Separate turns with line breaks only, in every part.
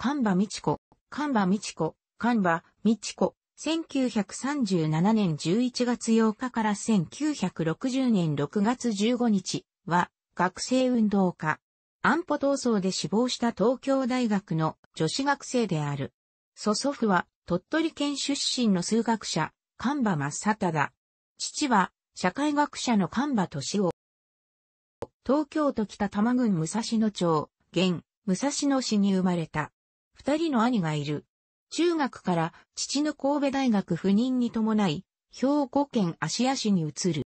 神場美智子、神場美智子、神場美智子、1937年11月8日から1960年6月15日は、学生運動家。安保闘争で死亡した東京大学の女子学生である。祖祖父は鳥取県出身の数学者、神場正忠。父は社会学者の神場敏夫。東京都北多摩郡武蔵野町、現、武蔵野市に生まれた。二人の兄がいる。中学から父の神戸大学赴任に伴い、兵庫県芦屋市に移る。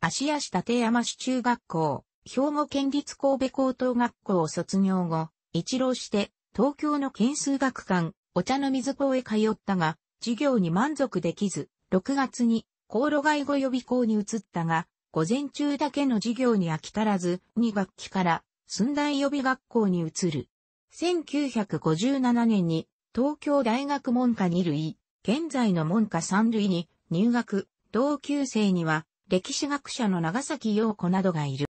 芦屋市立山市中学校、兵庫県立神戸高等学校を卒業後、一浪して東京の県数学館、お茶の水校へ通ったが、授業に満足できず、6月に航路外語予備校に移ったが、午前中だけの授業に飽き足らず、2学期から寸大予備学校に移る。1957年に東京大学文科2類、現在の文科3類に入学、同級生には歴史学者の長崎陽子などがいる。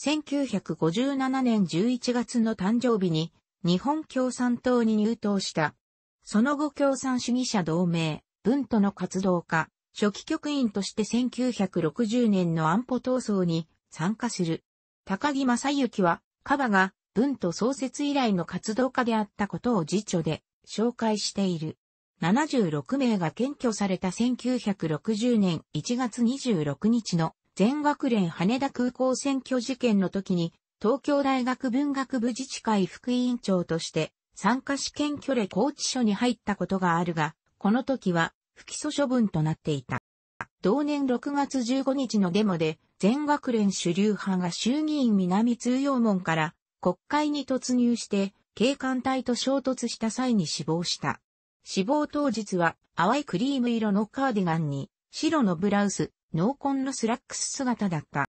1957年11月の誕生日に日本共産党に入党した。その後共産主義者同盟、文との活動家、初期局員として1960年の安保闘争に参加する。高木正幸は、カバが文と創設以来の活動家であったことを辞書で紹介している。76名が検挙された1960年1月26日の全学連羽田空港選挙事件の時に東京大学文学部自治会副委員長として参加試験挙で拘置所に入ったことがあるが、この時は不起訴処分となっていた。同年6月15日のデモで全学連主流派が衆議院南通用門から国会に突入して、警官隊と衝突した際に死亡した。死亡当日は、淡いクリーム色のカーディガンに、白のブラウス、濃紺のスラックス姿だった。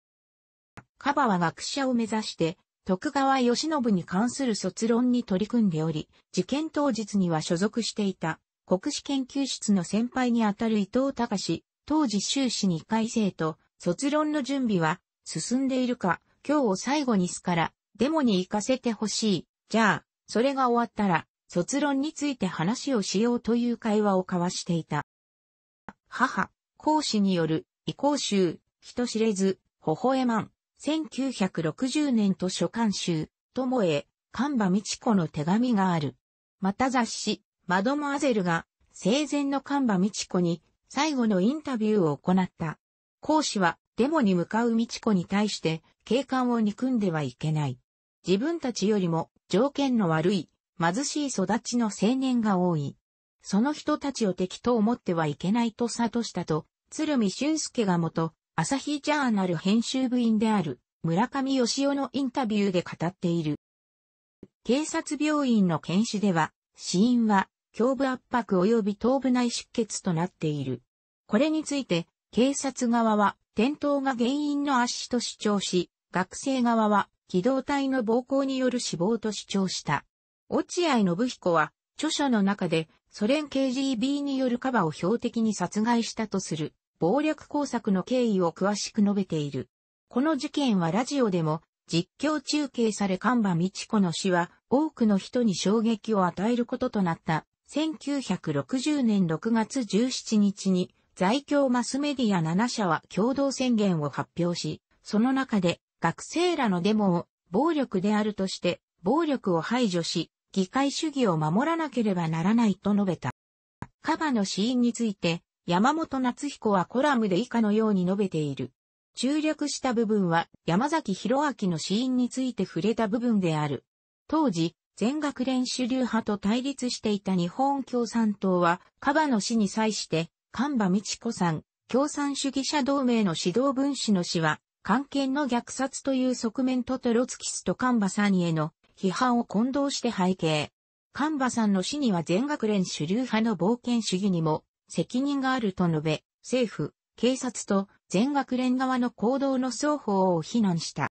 カバは学者を目指して、徳川義信に関する卒論に取り組んでおり、事件当日には所属していた、国史研究室の先輩にあたる伊藤隆、当時修士2回生と、卒論の準備は、進んでいるか、今日を最後にすから、デモに行かせてほしい。じゃあ、それが終わったら、卒論について話をしようという会話を交わしていた。母、講師による、移行集、人知れず、微笑まん、1960年図書館集、友へ、神場美智子の手紙がある。また雑誌、マドモアゼルが、生前の神場美智子に、最後のインタビューを行った。講師は、デモに向かう美智子に対して、警官を憎んではいけない。自分たちよりも条件の悪い貧しい育ちの青年が多い。その人たちを敵と思ってはいけないと諭したと、鶴見俊介が元、朝日ジャーナル編集部員である村上義夫のインタビューで語っている。警察病院の検視では、死因は胸部圧迫及び頭部内出血となっている。これについて、警察側は転倒が原因の圧死と主張し、学生側は機動隊の暴行による死亡と主張した。落合信彦は、著書の中で、ソ連 KGB によるカバを標的に殺害したとする、暴力工作の経緯を詳しく述べている。この事件はラジオでも、実況中継され神場道子の死は、多くの人に衝撃を与えることとなった。1960年6月17日に、在京マスメディア7社は共同宣言を発表し、その中で、学生らのデモを暴力であるとして暴力を排除し、議会主義を守らなければならないと述べた。カバの死因について、山本夏彦はコラムで以下のように述べている。注略した部分は山崎弘明の死因について触れた部分である。当時、全学連主流派と対立していた日本共産党は、カバの死に際して、神場道子さん、共産主義者同盟の指導分子の死は、関係の虐殺という側面とトロツキスとカンバさんへの批判を混同して背景。カンバさんの死には全学連主流派の冒険主義にも責任があると述べ、政府、警察と全学連側の行動の双方を非難した。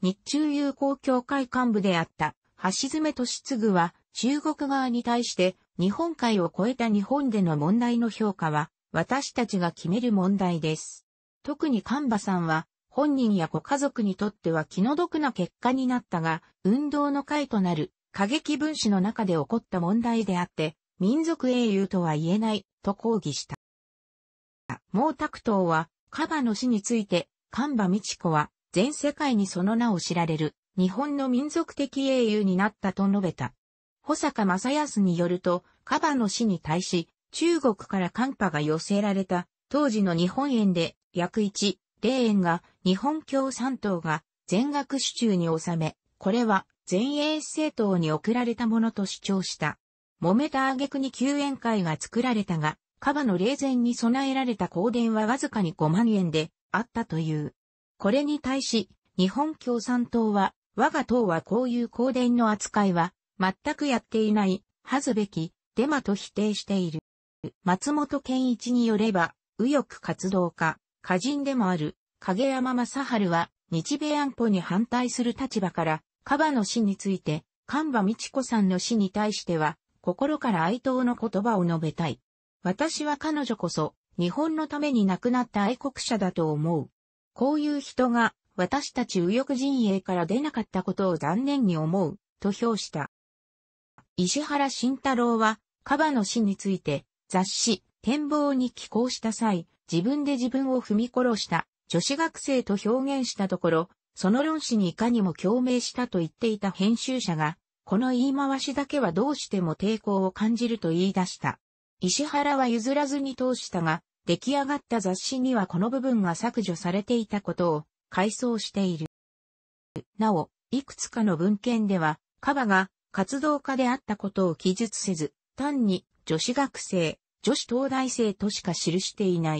日中友好協会幹部であった橋爪敏次は中国側に対して日本海を越えた日本での問題の評価は私たちが決める問題です。特にカンバさんは、本人やご家族にとっては気の毒な結果になったが、運動の回となる過激分子の中で起こった問題であって、民族英雄とは言えないと抗議した。毛沢東は、カバの死について、神馬美智子は、全世界にその名を知られる、日本の民族的英雄になったと述べた。保坂正康によると、カバの死に対し、中国から寒波が寄せられた、当時の日本円で約1、霊園が日本共産党が全額手中に収め、これは全英政党に送られたものと主張した。揉めた挙句に救援会が作られたが、カバの霊前に備えられた公典はわずかに5万円であったという。これに対し、日本共産党は、我が党はこういう公典の扱いは、全くやっていない、はずべき、デマと否定している。松本健一によれば、右翼活動家、歌人でもある、影山正春は、日米安保に反対する立場から、カバの死について、神場美智子さんの死に対しては、心から哀悼の言葉を述べたい。私は彼女こそ、日本のために亡くなった愛国者だと思う。こういう人が、私たち右翼陣営から出なかったことを残念に思う、と評した。石原慎太郎は、カバの死について、雑誌、展望に寄稿した際、自分で自分を踏み殺した女子学生と表現したところ、その論旨にいかにも共鳴したと言っていた編集者が、この言い回しだけはどうしても抵抗を感じると言い出した。石原は譲らずに通したが、出来上がった雑誌にはこの部分が削除されていたことを回想している。なお、いくつかの文献では、カバが活動家であったことを記述せず、単に女子学生、女子東大生としか記していない。